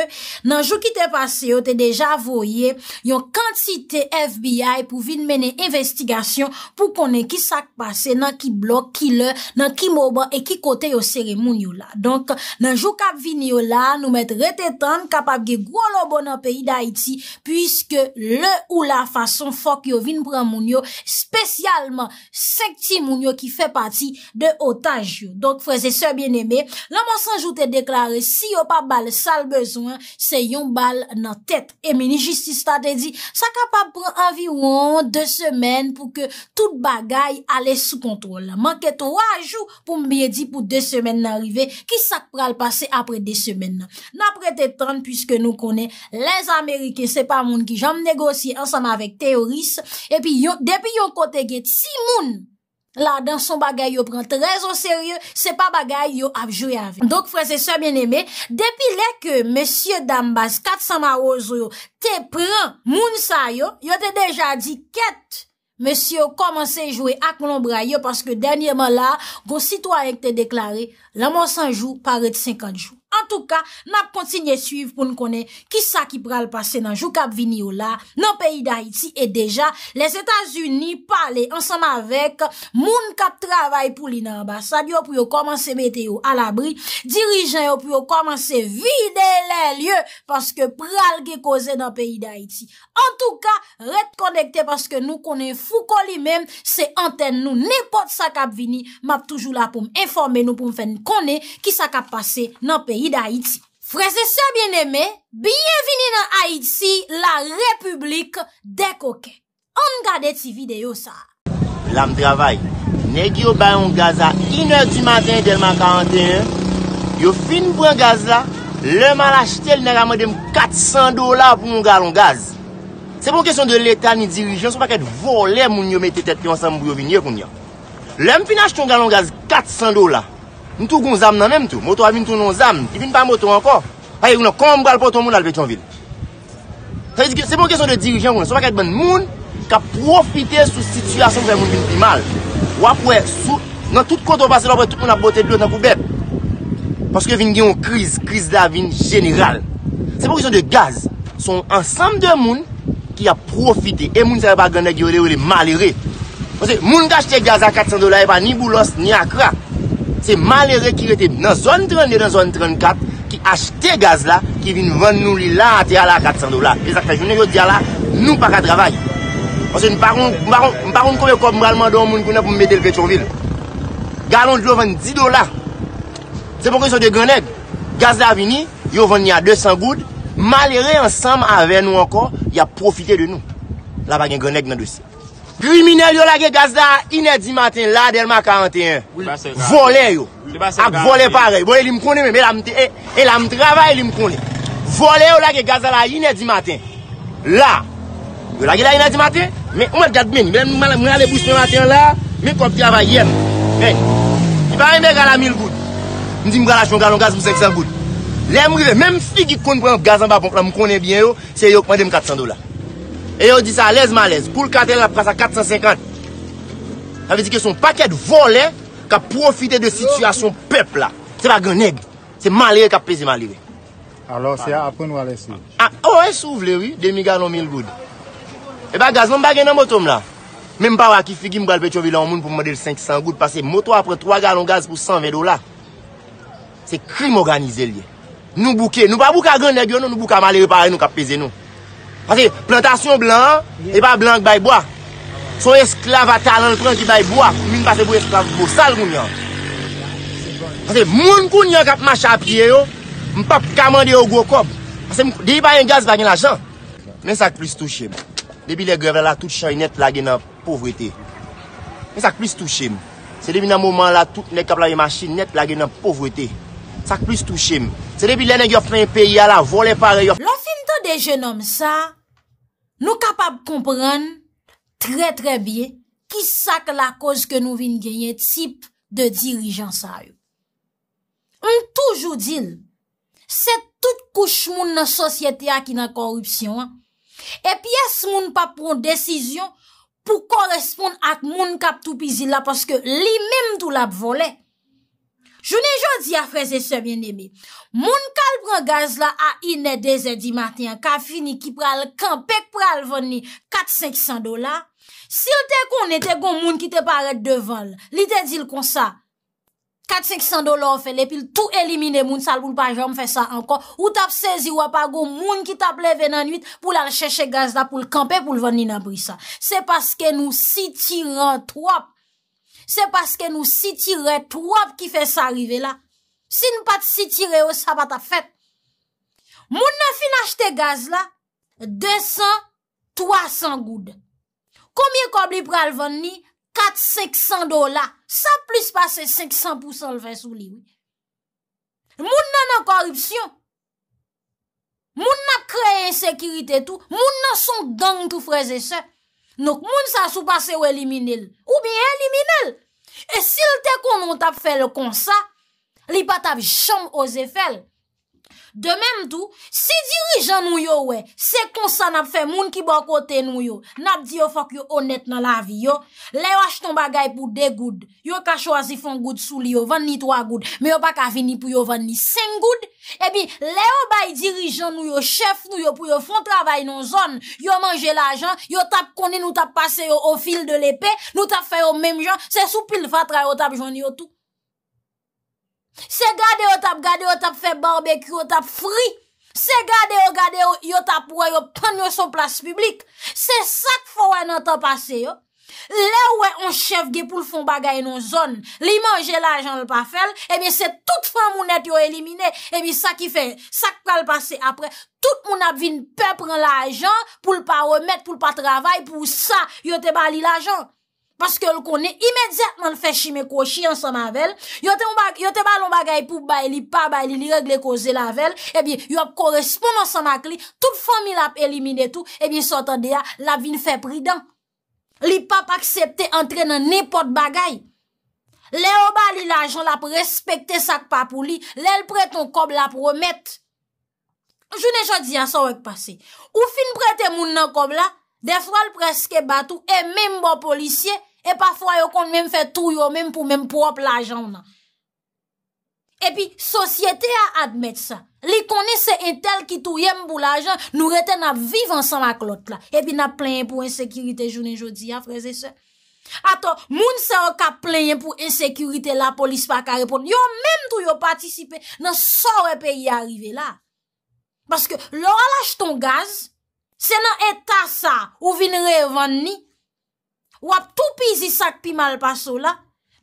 nan jou ki te pase, yo te deja avoye, yo kantite FBI pou vin mene investigasyon pou konen ki sak pase, nan ki blok, ki le, nan ki mouman e ki kote yo sere moun yo la. Donk, nan jou kap vin yo la, nou met rete tan, kapap ge gwo lopo nan peyi da iti, pwiske le ou la fason fok yo vin pran moun yo, spesyalman sekti moun yo ki fe pati de otanj yo. Donk, fwese se bieneme, la monsanjou te deklare si yo pa bal sal bezwen se yon bal nan tet e meni jistis ta te di, sa kapap pran aviron 2 semen pou ke tout bagay ale sou kontrol, manke 3 jou pou mbeye di pou 2 semen nanrive ki sa pral pase apre 2 semen nan nan prete tan, pwiske nou kone les Amerike, se pa moun ki janm negosye ansama vek teoris e pi depi yon kote get si moun La dan son bagay yo pren trez an serye, se pa bagay yo ap jwe ave. Donk frese se mwen eme, depi le ke monsye dambas 400 maroz yo te pren mounsa yo, yo te deja di ket monsye yo komanse jwe ak mounbra yo paske denye man la, gonsi to ayen te deklare, la monsan jou paret 50 jou. An tou ka, nap kontinye suiv pou nou konen ki sa ki pral pase nan jou kap vini ou la nan peyi da iti. E deja, les Etats-Unis pale ansanm avek moun kap travay pou li nan basad yo pou yo komanse mete yo al abri. Dirijen yo pou yo komanse vide le liyo paske pral ge koze nan peyi da iti. An tou ka, ret konekte paske nou konen fou kon li men se anten nou ne pot sa kap vini. Map toujou la pou m informe nou pou m fen konen ki sa kap pase nan peyi D'Haïti Frèze sa bien eme Bienveni nan Haïti La republik de koke On gade ti video sa Lam travay Negi yo bayon gaz a iner di matin Delman 41 Yo fin pou an gaz la Lem an achete l nè gaman dem 400 dolar Pou moun galon gaz Se bon kesyon de l etat ni dirijen Sou pa ket vole moun yo mette tet pi ansan moun yo vinye koun ya Lem fin achete moun galon gaz 400 dolar Nou tou kon zam nan menm tou. Moto avin tou non zam. Di vin pa moto anko. Aye, yon konm pral poton moun albet yon vil. Se bon kesyon de dirijen moun. Se bon kesyon de dirijen moun. Se bon kesyon de dirijen moun. Se bon kesyon de dirijen moun. Se bon kesyon de dirijen moun. Ka profite sou situasyon moun vin pi mal. Wapwe, sou. Nan tout konton vase lopre, tout moun apote blot nan pou bep. Paske vin gen yon kriz. Kriz la vin general. Se bon kesyon de gaz. Son ansam de moun ki ya profite. E moun se reba gande gyode ou li malire. Se malere ki rete nan zon 32, nan zon 34, ki achte gaz la, ki vin vende nou li la ate ala 400 dola. Pesa kwa jounen yo di ala, nou pa ka travay. Mparon kowe koum bralman do, moun kouna pou mbedel Gretchonville. Galon jo vende 10 dola. Se pou kon yon sote geneg. Gaz la vini, yo vende ni a 200 goud. Malere ansam ave nou ankon, yon profite de nou. La bagen geneg nan dosi. Kriminel yo lage gazda inè di maten la derma 41, vole yo, ap vole pare, bole li mkone men, e la mtravaye li mkone, vole yo lage gazda la inè di maten, bon, eh, la, yo lage la inè di maten, men omet gadbeni, men mwen ale bouche mè maten la, men kom travayen, men, i pari mbe gana 1000 gout, mdi mbra la chon gano gazbo 500 gout, lem mrive, men mfi ki kon pren gazan babon pra mkone bien yo, se yo pwende m 400 dola. E yo di sa alèz malèz, koul kater la prasa 450. Sa vezi ke son paket volè, ka profite de situasyon pepl la. Se pa genèg, se malèz ka peze malèz. Alors se ah, oh, eh non, non, a apè nou alèz si. A oè sou vle wè, demi galon 1000 goud. E ba gaz mèm bagè nan botom la. Mèm pa wè ki figi mbèl pe chò vilan moun pou model 500 goud. Pase moto a pren 3 galon gaz pou 120 do la. Se krim organizè liè. Nou bouke, nou pa bouke a genèg yon nou, nou bouke a malèz parè nou ka peze nou. Ase, plantasyon blan, e pa blan ki bay boya. Son esklav atalan, pran ki bay boya. Min pase bo esklav bo, sal moun yon. Ase, moun koun yon kap mach apye yo, mpap kamande yo go kob. Ase, dey pa yon gaz bagyen la jan. Men sak plis touche m. Depi le gevel la tout chan net plage nan povrete. Men sak plis touche m. Se depi nan mouman la tout ne kap la yon masin net plage nan povrete. Sak plis touche m. Se depi le ne gyo fran peyi a la, volen pa re yon fran. Nou de jen om sa, nou kapap kompren, tre tre biye, ki sak la koz ke nou vin genye tip de dirijansay. On toujou dil, se tout kouch moun nan sosyete akina korupsyon, epi es moun pap proun desisyon pou korespond ak moun kap toupizila, paske li mem doul ap vole. Jounen joun di a feze se bien emi, Moun kal pran gaz la a inè de zè di matyen, ka fini ki pral kanpek pral venni 4-500 dola, sil te kon ete goun moun ki te paret devol, li te dil kon sa, 4-500 dola ou fele, pil tou elimine moun sal pou l'pajam, fe sa ankon, ou tap sezi wapa goun moun ki tap leve nan nuit pou lal chèche gaz la pou l'kanpek pou l'venni nan brisa. Se paske nou si tiran twap, se paske nou si tiran twap ki fe sa arrive la, Si nou pat si tire yo, sa pat a fèt. Moun nan finach te gaz la, 200-300 goud. Koumyen kobli pral venni, 4-500 dola. Sa plus pase 500% l vè sou li. Moun nan nan korupsyon. Moun nan kreye ensekirite tou. Moun nan son dan kou freze se. Nouk moun sa sou pase ou elimine l. Ou bi enlimine l. E sil te konon tap fè le konsa, Li pa tab jom ose fel. De menm tou, se dirijan nou yo we, se konsan ap fe moun ki ba kote nou yo, nap di yo fok yo onet nan la vi yo, le yo ashton bagay pou de goud, yo ka chwazi fon goud sou li yo, van ni 3 goud, me yo pa ka fini pou yo van ni 5 goud, e bi le yo bay dirijan nou yo, chef nou yo pou yo fon travay nou zon, yo manje la jan, yo tab kone nou tab pase yo o fil de lepe, nou tab fe yo menm jan, se sou pil fatra yo tab jan yo tou. Se gade yo tap gade yo tap fè barbekü yo tap fri Se gade yo gade yo yo tap wè yo pan yo son plas publik Se sak fò wè nou tap asè yo Lè wè on chèv gè pou l'fon bagay nou zon Li manjè l'ajan l'pa fèl Ebi eh se tout fò mounet yo elimine Ebi eh sak ki fè sak wè l'pase apre Tout moun ap vin pe pran l'ajan Pou l'pa remèt pou l'pa travay Pou sa yo te bali l'ajan Paske l konen imediatman fè shime kou chi an sa ma vel. Yo te balon bagay pou bay li pa, bay li li regle koze la vel. Ebi, eh yo ap korespon an sa ma kli. Tout fomil eh ap elimine tou. Ebi, sotan deya, la vin fè pridam. Li pa pa aksepte antre nan nepot bagay. Le oba li la jan la pou respekte sak pa pou li. Le l preton kob la pou remet. Jounen jodi an sa wèk pase. Ou fin prete moun nan kob la? Defwa l preske batou, e menm bo policye, e pafwa yo kont menm fe tou yo menm pou menm prop l ajan nan. E pi, sosyete a admet sa. Li konese entel ki tou yenm bou l ajan, nou rete nan viv ansan la klot la. E pi nan plenye pou ensekirite jounen jodi, a freze se. Ato, moun se yo ka plenye pou ensekirite la, polis pa ka repon. Yo menm tou yo patisipe nan sor e pe yi arive la. Paske, lor alas ton gaz, Se nan etat sa, ou vin revan ni, wap tou pi zisak pi malpasou la.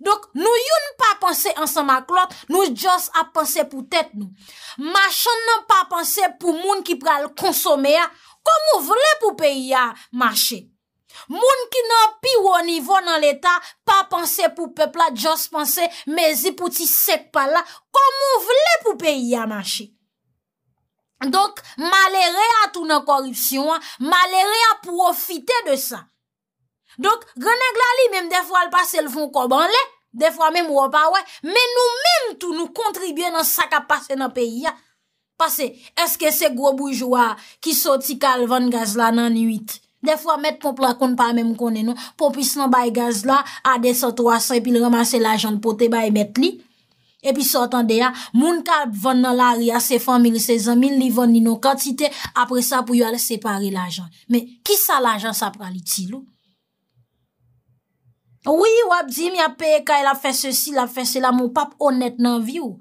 Dok nou yon pa panse ansan maklot, nou jos ap panse pou tet nou. Machan nan pa panse pou moun ki pral konsome ya, kom ou vle pou peyi ya mache. Moun ki nan pi wani vonan l'etat, pa panse pou pepla, jos panse, mezi pou ti sek pa la, kom ou vle pou peyi ya mache. Donk, malere a tou nan korupsyon an, malere a profite de sa. Donk, genè glali mèm defwa al pase l fon koban lè, defwa mèm wopan wè, mè nou mèm tou nou kontribuyen nan sa ka pase nan peyi an. Pase, eske se gwo boujwa ki soti kalvan gaz la nan yuit, defwa mèt pou plakoun pa mèm konen an, pou pwis nan bay gaz la, a desa 300 pi l remase l ajand pou te bay bet li. Epi sotan deyan, moun ka vann nan lari ase fan milisezan, mil li vann ni nou kantite, apre sa pou yo ale separe l'ajan. Men, ki sa l'ajan sa pralitilou? Ouye wap di mi ap pe e ka el ap fese si, l'ap fese la, moun pap onet nan vi ou?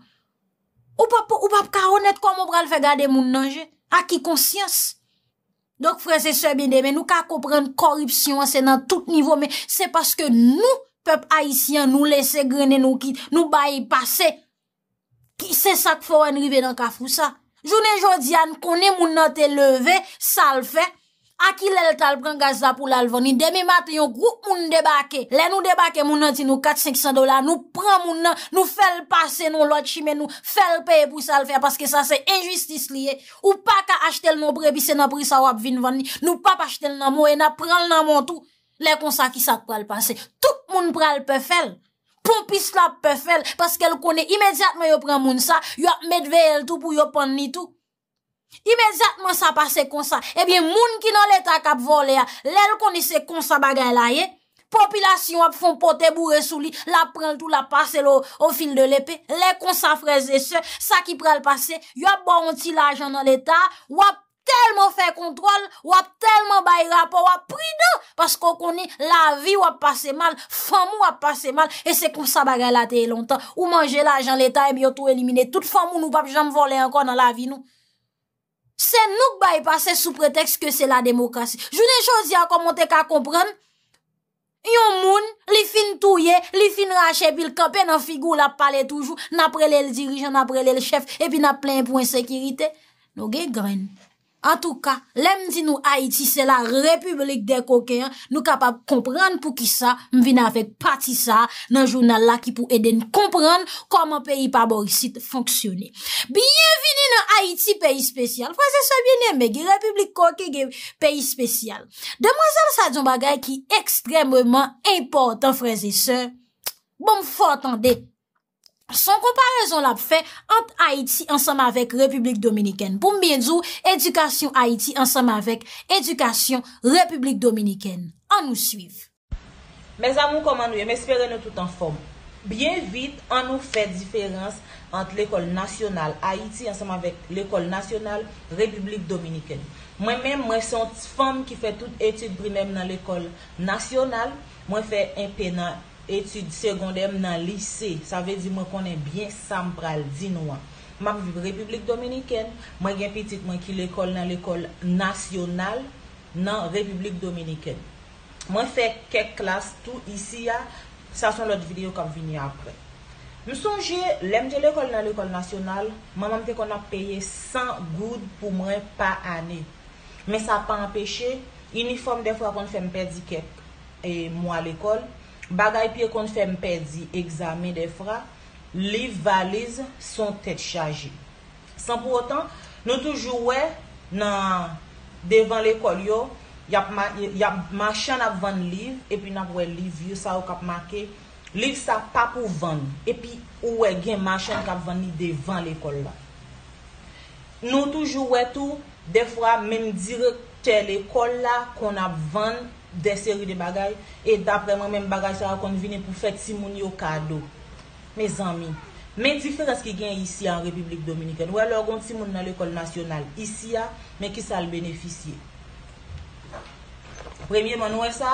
Ou pap ka onet kwa moun pral fe gade moun nan je? Aki konsyans? Dok frese se bide men, nou ka kopren korupsyon, se nan tout nivou men, se paske nou pep haisyen nou lese grene nou kit, nou bayi pase, ki se sak fawen rive dan kafou sa. Jounen jodi an, konen moun nan te leve, sal fe, akil el tal pren gazda pou lal vani, demi mati yon group moun debake, le nou debake moun nan ti nou 4-500 dola, nou pren moun nan, nou fel pase, nou lwa chime, nou fel peye pou sal fe, paske sa se injustis liye, ou pa ka achte l nan brepi se nan prisa wap vin vani, nou pa pa achte l nan moun, e nan pren l nan moun tou, Lè konsa ki sa kwa l'pase. Tout moun pral pe fel. Pon pis la pe fel. Paske l konè imediatman yo pran moun sa. Yo ap medve el tou pou yo pon ni tou. Imediatman sa pase konsa. Ebyen moun ki nan l'Etat kap volè ya. Lè l konè se konsa bagay la ye. Popilasyon ap fon pote bou resou li. La pran tou la pase lo o fil de l'epè. Lè konsa freze se. Sa ki pral pase. Yo ap bo an ti la ajan nan l'Etat. Wap. telman fè kontrol, wap telman bèy rapò, wap pridò, paskò koni la vi wap pase mal, fòm wap pase mal, e se kon sa bagay la teye lontan, ou manje la jan l'Etat e mi otou elimine, tout fòm moun ou pap jan m'vole ankon nan la vi nou. Se nouk bèy pase sou preteks ke se la demokrasi. Jounen chosi an komon te ka kompran, yon moun, li fin touye, li fin rache bil e kapè, nan figou la pale toujou, nan prelel dirijan, nan prelel chef, epi nan plen pwen sekirite, nou gen gwen nou. An tou ka, lem di nou Haiti, se la Republik de Kokien, nou kapap komprenn pou ki sa, m vina vek pati sa nan jounal la ki pou eden komprenn koman peyi paborisit fonksyonen. Bienveni nan Haiti, peyi spesyal. Fransese, bienveni, republik kokien, peyi spesyal. De mwazan sa dyon bagay ki ekstremweman importan, fransese, bon fortan de. Son komparèzon la pou fè ant Aïti ansam avèk Republik Dominikèn. Pou mbien djou, Edukasyon Aïti ansam avèk Edukasyon Republik Dominikèn. An nou suiv. Me zamou koman nou, me sperè nou tout an fòm. Bien vit, an nou fè diferans ant l'Ekol Nasional Aïti ansam avèk l'Ekol Nasional Republik Dominikèn. Mwen mèm, mwen son fòm ki fè tout etit brinèm nan l'Ekol Nasional, mwen fè impè e nan Ekole. etude segondem nan lise. Sa ve di mwen konen byen sampral di nou an. Mwen vip republik dominiken. Mwen gen petit mwen ki l'ekol nan l'ekol nasyonal nan republik dominiken. Mwen fek kek klas tou isi ya. Sa son lot video kap vini apre. Mwen sonje, lem de l'ekol nan l'ekol nasyonal mwen mwen te kon ap peye 100 goud pou mwen pa ane. Men sa pa ap peche uniform defwa kon fèm pedikep e mwen l'ekol Bagay piye kon fèm pedi, egzame defra, liv valiz son tèt chaji. San pou otan, nou toujou wè, nan devan l'ekol yo, yap machan ap van liv, epi nan wè liv yo sa ou kap make, liv sa pa pou van, epi ou wè gen machan kap van li devan l'ekol la. Nou toujou wè tou, defra menm dire tel ekol la kon ap van, Deseri de bagay, et apreman men bagay sa akon vine pou fet si moun yo kado. Me zanmi, men difer as ki gen yisi an Republik Dominikana. Ou alo akon si moun nan l'ekol nasyonal, yisi ya, men ki sal beneficye. Premye man nou e sa,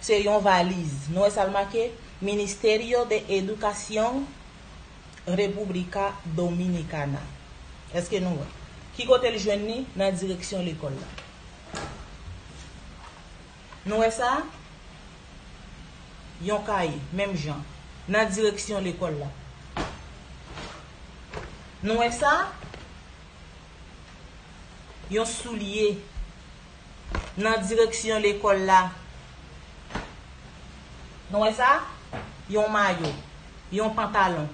se yon valiz. Nou e sal make, Ministerio de Edukasyon Republika Dominikana. Eske nou, ki kote l'jeni nan direksyon l'ekol la. Nou e sa? Yon kaye, mem jan. Nan direksyon l'ekol la. Nou e sa? Yon souliye. Nan direksyon l'ekol la. Nou e sa? Yon mayo. Yon pantalon.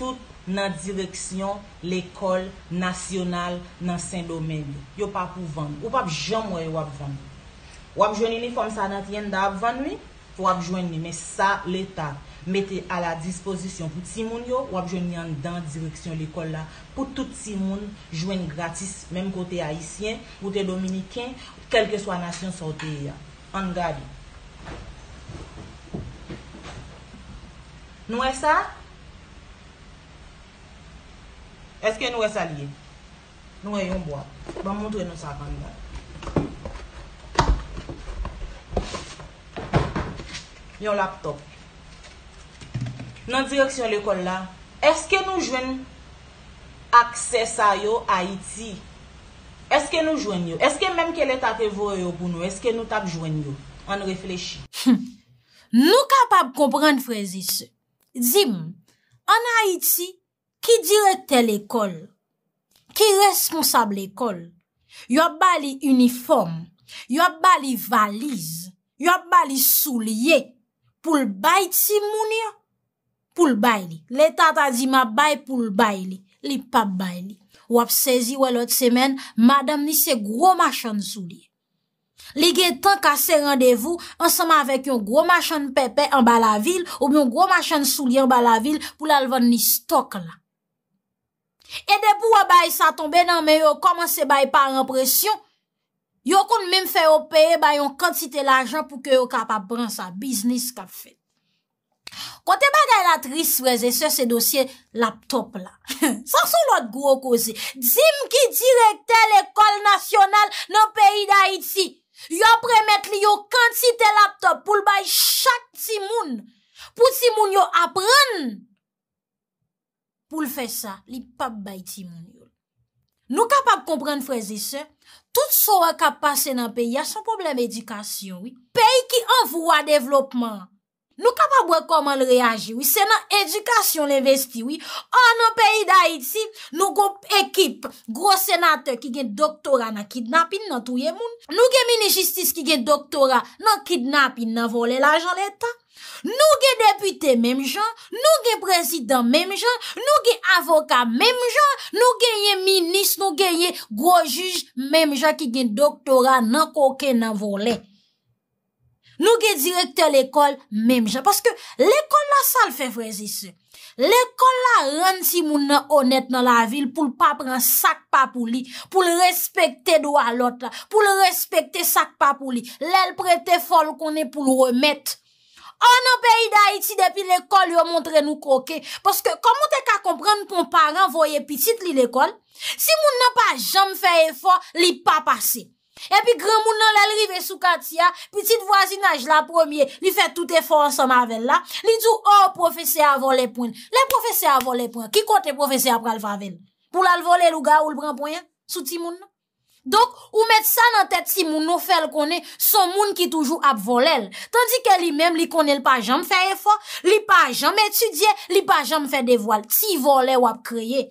Tout nan direksyon l'ekol nasyonal nan Saint-Domingue. Yon pa pou vande. Ou pa pou jan mwen wap vande. Wap jweni ni fòm sa natyen da apvan mi, fò wap jweni, me sa l'Etat mette a la dispozisyon pou ti moun yo, wap jweni an dan direksyon l'ekol la, pou touti ti moun jweni gratis, menm kote Haitien, kote Dominikien, kelke swa nasyon sa ote ya. An gali. Nou e sa? Eske nou e salye? Nou e yon boap? Ban montre nou sa vanda. Yon laptop. Nan direksyon l'ekol la, eske nou jwen akses a yo Haiti? Eske nou jwen yo? Eske menm kele tak evo yo bou nou? Eske nou tap jwen yo? An reflechi. Nou kapab kompren frezise. Zim, an Haiti, ki direk tel ekol? Ki responsab l'ekol? Yo bali uniform? Yo bali valiz? Yo bali souliye? Poul bay ti moun yo? Poul bay li. Le tata di ma bay poul bay li. Li pap bay li. Wap sezi wè lot semen, madam ni se gro machan sou li. Li gen tan ka se randevou, ansama avèk yon gro machan pepe an ba la vil, ou moun gro machan sou li an ba la vil, pou la lvan ni stok la. E depou wabay sa tombe nan meyo, koman se bay pa an presyon, Yo kon mèm fè yo pèye bè yon kantite l'ajan pou ke yo kap ap bran sa biznis kap fè. Kontè bè gè yon atris, freze sè, se dosye laptop la. *laughs* San sou lòt gwo koze. Dzi m ki direkte l'ekol nasyonal nan peyi da iti. Yo premèt li yo kantite laptop pou l'bèy chak ti moun. Pou ti moun yo apren. Pou l'fè sa, li pap bèy ti moun. Nou kap ap kompren freze sè. Tout sou a kap pase nan peyi, ya sou problem edikasyon, peyi ki anvou a devlopman. Nou kap a bwe koman reyaji, se nan edikasyon le vesti, an nan peyi da iti, nou go ekip, gros senate ki gen doktora nan kidnapin nan touye moun. Nou gen mini justice ki gen doktora nan kidnapin nan vole la jan letan. Nou gen depute menm jan, nou gen prezident menm jan, nou gen avoka menm jan, nou genye minis, nou genye grojuj menm jan ki gen doktora nan koke nan volen. Nou gen direkte l'ekol menm jan. Paske l'ekol la sa l'fevrezi se. L'ekol la ren si moun nan honet nan la vil pou l'pa pren sak pa pou li, pou l'respekte do alot la, pou l'respekte sak pa pou li. L'el prete fol konen pou l remet. An an peyi da iti depi l'ekol yo montre nou koke. Paske komon te ka kompran pou mparen voye pitit li l'ekol. Si moun nan pa jom fè efor, li pa pase. Epi gran moun nan lè l'rive sou kati ya, pitit voisinaj la promye, li fè tout efor ansom avèl la. Li djou or oh, profese avò lè poin. Le profese avò lè poin. Ki kote profese apra l'vavèl? Pou lalvo lè luga ou l'bran poin? Souti moun nan? Donk, ou met sa nan tet ti moun nou fel konen son moun ki toujou ap volel. Tandik ke li menm li konen l pa janm fe efo, li pa janm etudye, li pa janm fe devol. Ti vole wap kreye.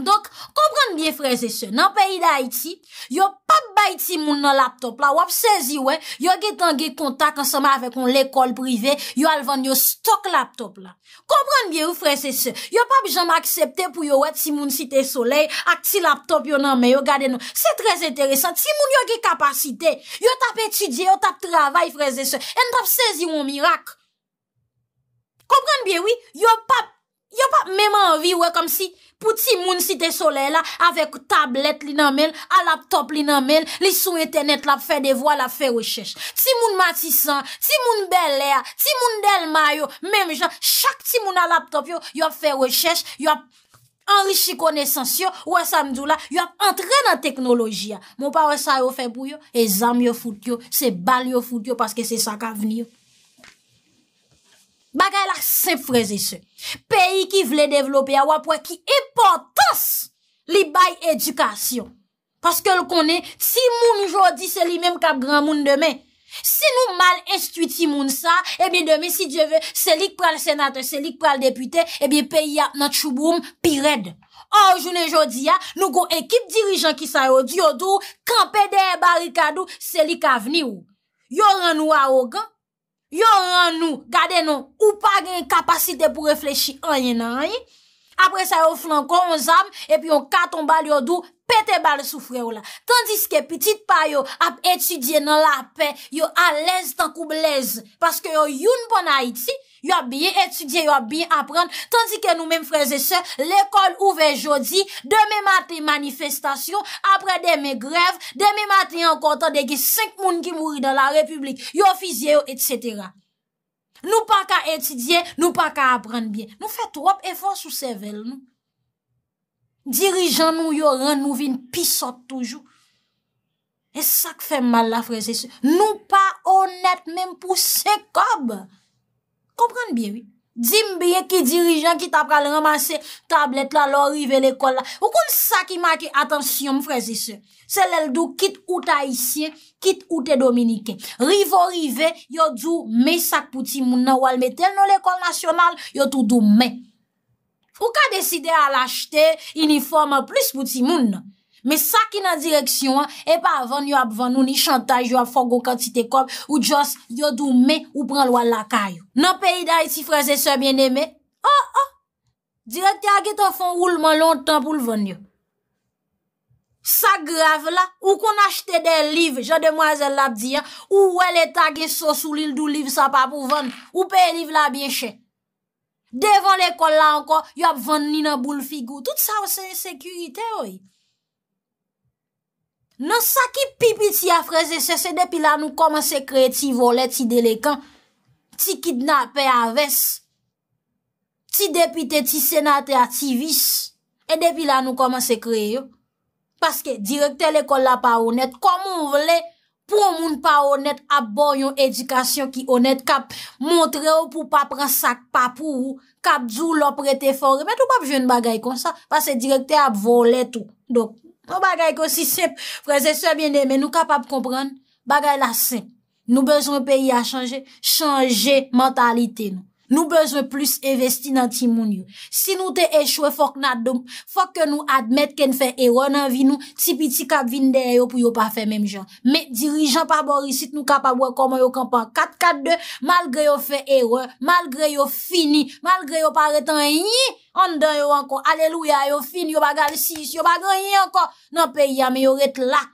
Donk, kompran miye freze se, nan peyi da iti, yo pap bay ti moun nan laptop la, wap sezi we, yo getan ge kontak ansama avek on l'ekol prive, yo alvan yo stok laptop la. Kompran miye ou freze se, yo pap jan aksepte pou yo wet ti moun site sole, ak ti laptop yo nan me, yo gade nou. Se trez enteresan, ti moun yo ge kapasite, yo tap etidye, yo tap travay freze se, en tap sezi woun mirak. Kompran miye ou, yo pap. Yo pa mèm anvi wè kom si pou ti moun si te sole la avèk tablet li nan men, a laptop li nan men, li sou internet la fè devwa la fè wè chèch. Ti moun matisan, ti moun belè, ti moun delma yo, mèm jan, chak ti moun a laptop yo, yo fè wè chèch, yo ap enrişi konesans yo, wè sa mdou la, yo ap antre nan teknoloji ya. Moun pa wè sa yo fè pou yo, e zam yo fout yo, se bal yo fout yo, paske se sa ka ven yo. Bagay lak eh eh ah, sen freze se. Peyi ki vle devlope a wap wak ki importans li bay edukasyon. Paske l konen, ti moun jodi se li menm kap gran moun demen. Si nou mal estuti moun sa, ebyen demen si djeve, se lik pral senate, se lik pral depute, ebyen peyi a nat chouboum pired. Or jounen jodi a, nou go ekip dirijan ki sa yo diyo dou, kampe de barikadou, se lik avni ou. Yo ran nou a ogan. Yon an nou, gade nou, ou pa gen kapasite pou reflechi anye nanye. Apre sa yon flan kon, yon zam, epi yon katon bal yon dou, pete bal sou fre ou la. Tandis ke pitit pa yo ap etudye nan la pe, yo alèz tan koube lèz. Paske yo youn bon Haiti, yo ap biye etudye, yo ap biye apren, tandis ke nou men freze se, l'ekol ouve jodi, deme matè manifestasyon, apre deme grev, deme matè an kontan dege 5 moun ki mouri dan la republik, yo fisye yo, etc. Nou pa ka etudye, nou pa ka apren biye. Nou fe trop efors ou sevel nou. Dirijan nou yo ran nou vin pisot toujou. E sak fe mal la freze se. Nou pa honet menm pou sekob. Kompran biye, oui. Djin biye ki dirijan ki tap pral ramase tablet la lor rive l'ekol la. Ou kon sa ki make atansiyon freze se. Se lel dou kit ou ta isyen, kit ou te dominiken. Rivo rive, yo dou me sak pouti moun nan walme ten nou l'ekol nasyonal, yo tou dou me. Ou ka deside a l'achete uniform an plus pou ti moun nan? Me sa ki nan direksyon an, e pa avan yo apvan ou ni chantage yo apfog ou kantite kom ou jos yo dou me ou pran lwa laka yo. Nan peyi da iti freze se bieneme, oh oh, direkte a ge to fon ou lman lontan pou lvan yo. Sa grav la, ou kon achete de liv, jade mwazel la bdi an, ou wele tagye sos ou lildou liv sa pa pou van, ou peye liv la bieche. Devon l'ekol la ankon, yo ap vande ni nan bou l'figou. Tout sa ou se l'esekurite oy. Nan sa ki pipi ti afreze se, se depi la nou komanse kre ti vole, ti delekan, ti kidnape aves, ti depite, ti senate, ti vis. E depi la nou komanse kre yo. Paske direkte l'ekol la pa ou net, komon vle... pou moun pa honet ap bo yon edikasyon ki honet, kap montre ou pou pa pran sak pa pou ou, kap zou lop rete for, men tou pap jwen bagay kon sa, pa se direkte ap vole tou. Don, ton bagay kon si sep, freze sep yon demen, nou kap ap kompran, bagay la sep, nou bezon peyi a chanje, chanje mentalite nou. Nou bezwe plus investi nan timoun yo. Si nou te echwe fok nadoum, fok ke nou admet ken fè ero nan vi nou, tipi ti kap vin der yo pou yo pa fè menm jan. Me dirijan pa borisit nou kap abwa koman yo kampan 4-4-2, malgre yo fè ero, malgre yo fini, malgre yo paretan yi, an den yo anko, aleluya yo fini, yo bagal 6, yo bagal yi anko, nan pe yam yo ret lak.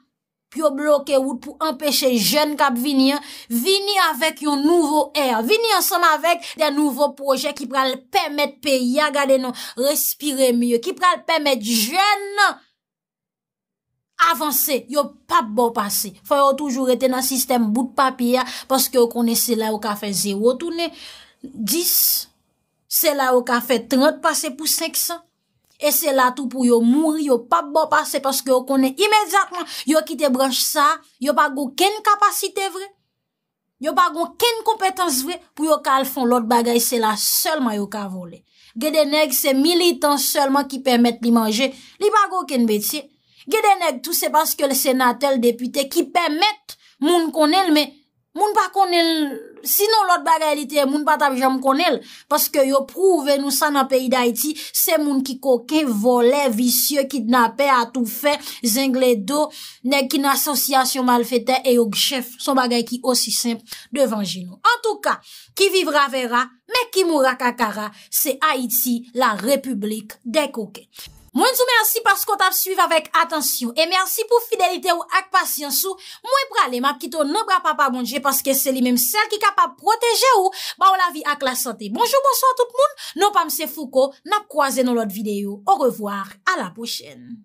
Pyo bloke wout pou empeshe jen kap vini, vini avek yon nouvo er, vini ansan avek den nouvo proje ki pral pemet pe ya gade nan respire mye, ki pral pemet jen avanse, yo pap bo pase. Foy yo toujou rete nan sistem bout papi ya, paske yo kone se la yo ka fe 0 toune, 10, se la yo ka fe 30 pase pou 500. E se la tou pou yo mouri, yo pap bopa, se paske yo konen imedzatman, yo ki te branche sa, yo pa go ken kapasite vre? Yo pa go ken kompetans vre pou yo kal fon lot bagay, se la selman yo ka vole. Gede neg se militan selman ki permette li manje, li pa go ken betye. Gede neg tou se paske le senatel depute ki permette moun konen, moun pa konen... Sinon lot bagay li te moun pata vijan m konel, paske yo prouve nou sa nan peyi d'Haïti, se moun ki koke, vole, visye, kidnape, atoufe, zengle do, nek in asosyasyon mal fete, e yo gchef, son bagay ki osi semp devan genou. En tou ka, ki vivra vera, me ki moura kakara, se Haïti la republik de koke. Mwen sou mersi paskot ap suiv avèk atensyon. E mersi pou fidelite ou ak pasyansou. Mwen pralem ap kito nop rap ap abondje paske se li menm sel ki kap ap proteje ou ba ou la vi ak la sante. Bonjou, bonso a tout moun. Nonpam se fouko, nap kwaze nou lot videyo. Ou revoir, a la pochen.